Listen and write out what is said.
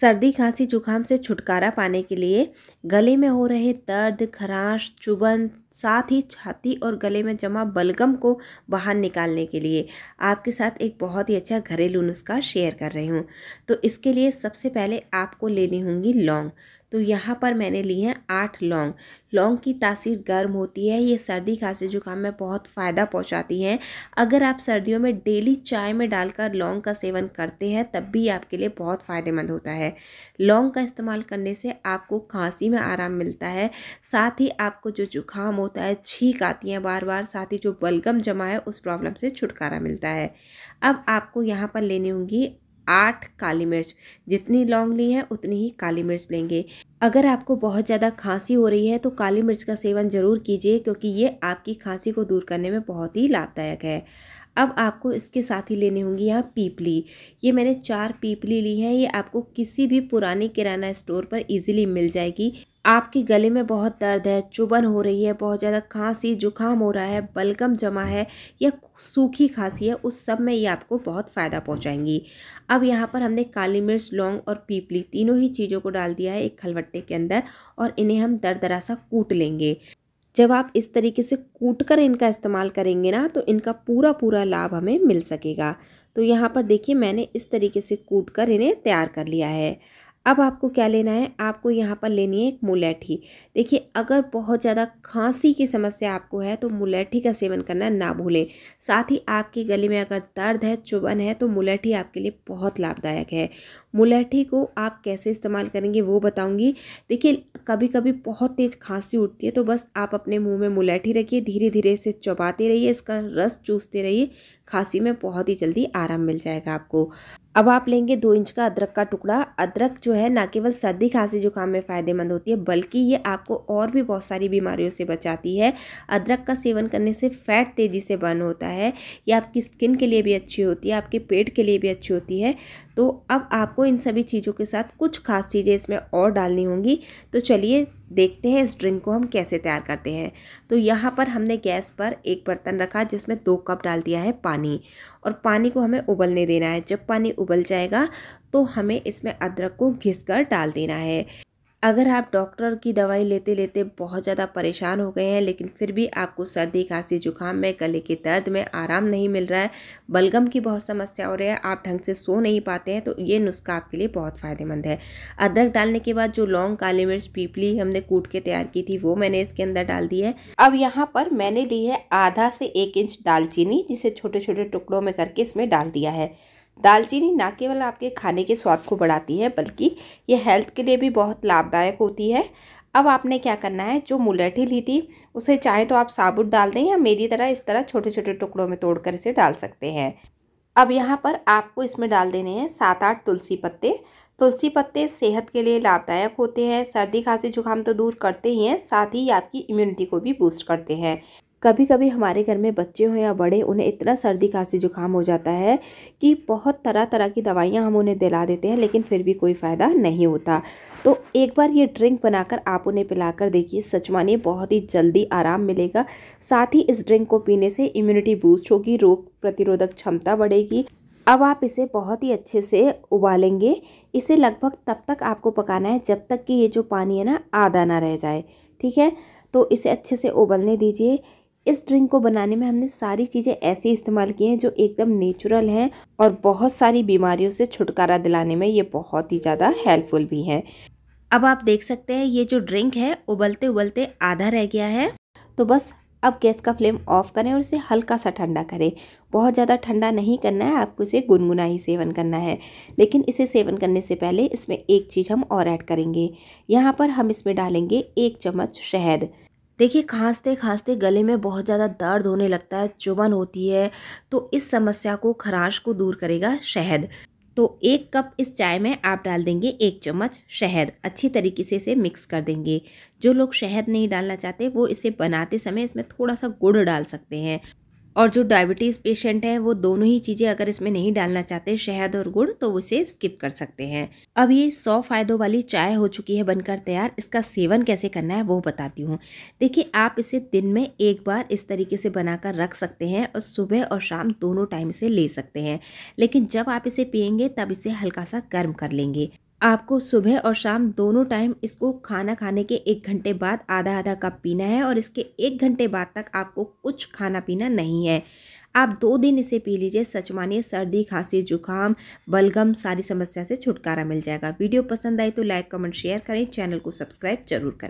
सर्दी खांसी जुकाम से छुटकारा पाने के लिए गले में हो रहे दर्द खराश चुबन साथ ही छाती और गले में जमा बलगम को बाहर निकालने के लिए आपके साथ एक बहुत ही अच्छा घरेलू नुस्खा शेयर कर रही हूँ तो इसके लिए सबसे पहले आपको लेनी होंगी लौंग तो यहाँ पर मैंने ली है आठ लौंग लौंग की तासीर गर्म होती है ये सर्दी खांसी जुकाम में बहुत फ़ायदा पहुँचाती हैं अगर आप सर्दियों में डेली चाय में डालकर लौंग का सेवन करते हैं तब भी आपके लिए बहुत फ़ायदेमंद होता है लौंग का इस्तेमाल करने से आपको खांसी में आराम मिलता है साथ ही आपको जो जुकाम होता है छींक आती है बार बार साथ ही जो बलगम जमा है उस प्रॉब्लम से छुटकारा मिलता है अब आपको यहाँ पर लेनी होंगी आठ काली मिर्च जितनी लौंग ली है उतनी ही काली मिर्च लेंगे अगर आपको बहुत ज़्यादा खांसी हो रही है तो काली मिर्च का सेवन ज़रूर कीजिए क्योंकि ये आपकी खांसी को दूर करने में बहुत ही लाभदायक है अब आपको इसके साथ ही लेनी होंगी यहाँ पीपली ये मैंने चार पीपली ली है ये आपको किसी भी पुराने किराना स्टोर पर इजीली मिल जाएगी आपके गले में बहुत दर्द है चुभन हो रही है बहुत ज़्यादा खांसी जुकाम हो रहा है बलगम जमा है या सूखी खांसी है उस सब में ये आपको बहुत फ़ायदा पहुँचाएंगी अब यहाँ पर हमने काली मिर्च लौंग और पीपली तीनों ही चीज़ों को डाल दिया है एक खलवट्टे के अंदर और इन्हें हम दर दरा सा कूट लेंगे जब आप इस तरीके से कूट कर इनका इस्तेमाल करेंगे ना तो इनका पूरा पूरा लाभ हमें मिल सकेगा तो यहाँ पर देखिए मैंने इस तरीके से कूट कर इन्हें तैयार कर लिया है अब आपको क्या लेना है आपको यहाँ पर लेनी है एक मुलैठी देखिए अगर बहुत ज़्यादा खांसी की समस्या आपको है तो मुलैठी का सेवन करना ना भूलें साथ ही आपके गले में अगर दर्द है चुभन है तो मुलैठी आपके लिए बहुत लाभदायक है मुलैठी को आप कैसे इस्तेमाल करेंगे वो बताऊँगी देखिए कभी कभी बहुत तेज़ खांसी उठती है तो बस आप अपने मुँह में मुलैठी रखिए धीरे धीरे इसे चबाते रहिए इसका रस चूसते रहिए खांसी में बहुत ही जल्दी आराम मिल जाएगा आपको अब आप लेंगे दो इंच का अदरक का टुकड़ा अदरक जो है ना केवल सर्दी खांसी जुकाम में फ़ायदेमंद होती है बल्कि ये आपको और भी बहुत सारी बीमारियों से बचाती है अदरक का सेवन करने से फैट तेज़ी से बर्न होता है ये आपकी स्किन के लिए भी अच्छी होती है आपके पेट के लिए भी अच्छी होती है तो अब आप आपको इन सभी चीज़ों के साथ कुछ खास चीज़ें इसमें और डालनी होंगी तो चलिए देखते हैं इस ड्रिंक को हम कैसे तैयार करते हैं तो यहाँ पर हमने गैस पर एक बर्तन रखा जिसमें दो कप डाल दिया है पानी और पानी को हमें उबलने देना है जब पानी उबल जाएगा तो हमें इसमें अदरक को घिस कर डाल देना है अगर आप डॉक्टर की दवाई लेते लेते बहुत ज़्यादा परेशान हो गए हैं लेकिन फिर भी आपको सर्दी खांसी जुकाम में गले के दर्द में आराम नहीं मिल रहा है बलगम की बहुत समस्या हो रही है आप ढंग से सो नहीं पाते हैं तो ये नुस्खा आपके लिए बहुत फ़ायदेमंद है अदरक डालने के बाद जो लौंग काली मिर्च पीपली हमने कूट के तैयार की थी वो मैंने इसके अंदर डाल दी है अब यहाँ पर मैंने ली है आधा से एक इंच दालचीनी जिसे छोटे छोटे टुकड़ों में करके इसमें डाल दिया है दालचीनी ना केवल आपके खाने के स्वाद को बढ़ाती है बल्कि ये हेल्थ के लिए भी बहुत लाभदायक होती है अब आपने क्या करना है जो मुलाठी ली थी उसे चाहे तो आप साबुत डाल दें या मेरी तरह इस तरह छोटे छोटे टुकड़ों में तोड़कर इसे डाल सकते हैं अब यहाँ पर आपको इसमें डाल देने हैं सात आठ तुलसी पत्ते तुलसी पत्ते सेहत के लिए लाभदायक होते हैं सर्दी खांसी जुकाम तो दूर करते ही हैं साथ ही आपकी इम्यूनिटी को भी बूस्ट करते हैं कभी कभी हमारे घर में बच्चे हों या बड़े उन्हें इतना सर्दी खांसी जुकाम हो जाता है कि बहुत तरह तरह की दवाइयाँ हम उन्हें दिला देते हैं लेकिन फिर भी कोई फ़ायदा नहीं होता तो एक बार ये ड्रिंक बनाकर आप उन्हें पिलाकर देखिए सच मानिए बहुत ही जल्दी आराम मिलेगा साथ ही इस ड्रिंक को पीने से इम्यूनिटी बूस्ट होगी रोग प्रतिरोधक क्षमता बढ़ेगी अब आप इसे बहुत ही अच्छे से उबालेंगे इसे लगभग तब तक आपको पकाना है जब तक कि ये जो पानी है ना आधा ना रह जाए ठीक है तो इसे अच्छे से उबलने दीजिए इस ड्रिंक को बनाने में हमने सारी चीज़ें ऐसी इस्तेमाल की हैं जो एकदम नेचुरल हैं और बहुत सारी बीमारियों से छुटकारा दिलाने में ये बहुत ही ज़्यादा हेल्पफुल भी हैं अब आप देख सकते हैं ये जो ड्रिंक है उबलते उबलते आधा रह गया है तो बस अब गैस का फ्लेम ऑफ करें और इसे हल्का सा ठंडा करें बहुत ज़्यादा ठंडा नहीं करना है आपको इसे गुनगुना ही सेवन करना है लेकिन इसे सेवन करने से पहले इसमें एक चीज़ हम और ऐड करेंगे यहाँ पर हम इसमें डालेंगे एक चम्मच शहद देखिए खांसते खांसते गले में बहुत ज़्यादा दर्द होने लगता है चुबन होती है तो इस समस्या को खराश को दूर करेगा शहद तो एक कप इस चाय में आप डाल देंगे एक चम्मच शहद अच्छी तरीके से इसे मिक्स कर देंगे जो लोग शहद नहीं डालना चाहते वो इसे बनाते समय इसमें थोड़ा सा गुड़ डाल सकते हैं और जो डायबिटीज़ पेशेंट हैं वो दोनों ही चीज़ें अगर इसमें नहीं डालना चाहते शहद और गुड़ तो उसे स्किप कर सकते हैं अब ये सौ फ़ायदों वाली चाय हो चुकी है बनकर तैयार इसका सेवन कैसे करना है वो बताती हूँ देखिए आप इसे दिन में एक बार इस तरीके से बनाकर रख सकते हैं और सुबह और शाम दोनों टाइम से ले सकते हैं लेकिन जब आप इसे पियेंगे तब इसे हल्का सा गर्म कर लेंगे आपको सुबह और शाम दोनों टाइम इसको खाना खाने के एक घंटे बाद आधा आधा कप पीना है और इसके एक घंटे बाद तक आपको कुछ खाना पीना नहीं है आप दो दिन इसे पी लीजिए सच मानिए सर्दी खांसी जुकाम बलगम सारी समस्या से छुटकारा मिल जाएगा वीडियो पसंद आई तो लाइक कमेंट शेयर करें चैनल को सब्सक्राइब जरूर करें